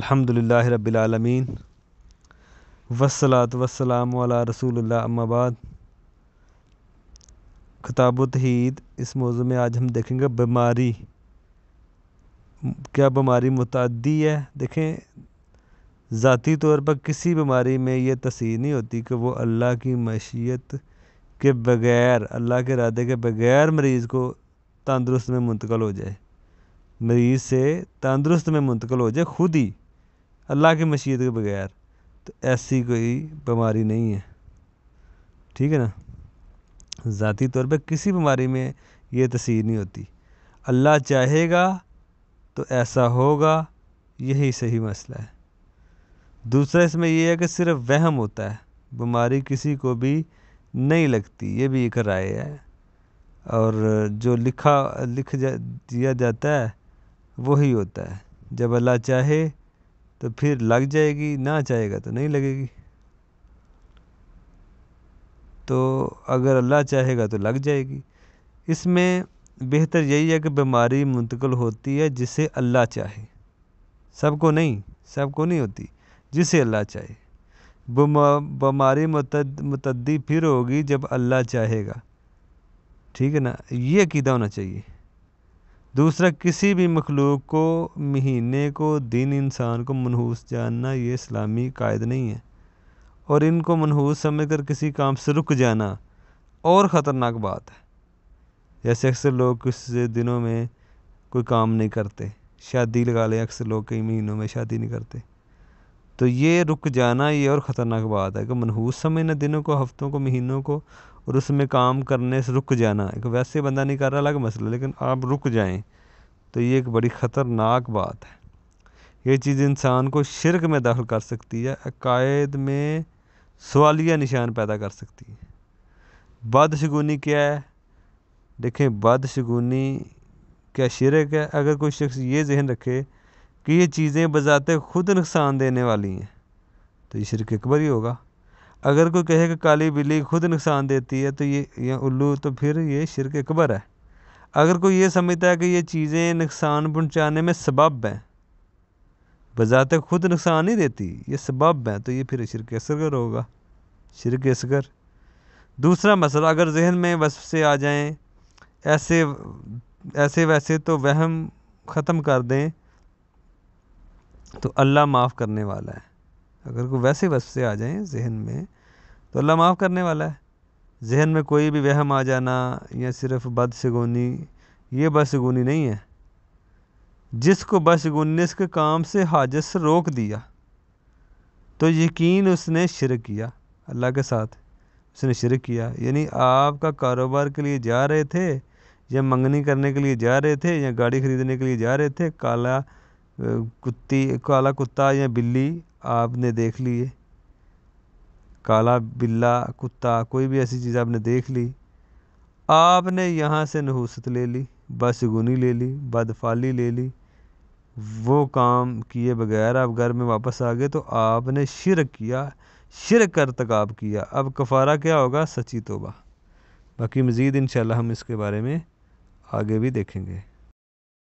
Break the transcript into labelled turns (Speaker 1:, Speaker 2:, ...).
Speaker 1: अल्हम्दुलिल्लाह रब्बिलालमीन वसलात वसलाम वाला रसूल अम्माबाद खताब तहीद इस मौजू में आज हम देखेंगे बीमारी क्या बीमारी मुतदी है देखें ज़ाती तौर पर किसी बीमारी में ये तस्ह नहीं होती कि वो अल्लाह की मशीयत के बग़ैर अल्लाह के इरादे के बग़ैर मरीज़ को तंदरुस्त में मुंतकल हो जाए मरीज़ से तंदरुस्त में मुंतकिल हो जाए खुद ही अल्लाह की मशीत के बगैर तो ऐसी कोई बीमारी नहीं है ठीक है ना ज़ाती तौर पर किसी बीमारी में ये तसीर नहीं होती अल्लाह चाहेगा तो ऐसा होगा यही सही मसला है दूसरा इसमें यह है कि सिर्फ वहम होता है बीमारी किसी को भी नहीं लगती ये भी एक राय है और जो लिखा लिख जा, दिया जाता है वही होता है जब अल्लाह चाहे तो फिर लग जाएगी ना चाहेगा तो नहीं लगेगी तो अगर अल्लाह चाहेगा तो लग जाएगी इसमें बेहतर यही है कि बीमारी मुंतकिल होती है जिसे अल्लाह चाहे सबको नहीं सबको नहीं होती जिसे अल्लाह चाहे बीमारी मुतदी फिर होगी जब अल्लाह चाहेगा ठीक है ना ये अकीदा होना चाहिए दूसरा किसी भी मखलूक को महीने को दिन इंसान को मनहूस जानना ये इस्लामी कायद नहीं है और इनको मनहूस समझ कर किसी काम से रुक जाना और ख़तरनाक बात है जैसे अक्सर लोग कुछ दिनों में कोई काम नहीं करते शादी लगा ले अक्सर लोग कई महीनों में शादी नहीं करते तो ये रुक जाना ये और ख़तरनाक बात है कि मनहूस समझना दिनों को हफ्तों को महीनों को और उसमें काम करने से रुक जाना एक वैसे बंदा नहीं कर रहा अलग मसला लेकिन आप रुक जाएं तो ये एक बड़ी ख़तरनाक बात है ये चीज़ इंसान को शिरक में दाखिल कर सकती है अकायद में सवालिया निशान पैदा कर सकती है बदशगुनी क्या है देखें बदशगुनी क्या शिरक है अगर कोई शख्स ये जहन रखे कि ये चीज़ें बजाते खुद नुकसान देने वाली हैं तो ये शिरक अकबर ही होगा अगर कोई कहे कि काली बिल्ली खुद नुकसान देती है तो ये या उल्लू तो फिर ये शिरक अकबर है अगर कोई ये समझता है कि ये चीज़ें नुकसान पहुँचाने में सबब हैं तक खुद नुकसान नहीं देती ये सबब हैं तो ये फिर शिरक असगर होगा शिरक असगर दूसरा मसला अगर जहन में वसफ से आ जाएं ऐसे ऐसे वैसे तो वहम ख़त्म कर दें तो अल्लाह माफ़ करने वाला है अगर कोई वैसे वस से आ जाएँ जहन में तो अल्लाह माफ़ करने वाला है जहन में कोई भी वहम आ जाना या सिर्फ बदसगोनी ये बदशगुनी नहीं है जिसको बदसगोनी ने इसके काम से हाजत से रोक दिया तो यकीन उसने शिरक किया अल्लाह के साथ उसने शिरक किया यानी आपका कारोबार के लिए जा रहे थे या मंगनी करने के लिए जा रहे थे या गाड़ी ख़रीदने के लिए जा रहे थे काला कुत्ती काला कुत्ता या बिल्ली आपने देख लिए काला बिल्ला कुत्ता कोई भी ऐसी चीज़ आपने देख ली आपने यहाँ से नहूसत ले ली बदशगुनी ले ली बदफाली ले ली वो काम किए बगैर आप घर में वापस आ गए तो आपने शिर किया शिर कर तकाब किया अब कफ़ारा क्या होगा सची तोबा बाकी मज़ीद इन हम इसके बारे में आगे भी देखेंगे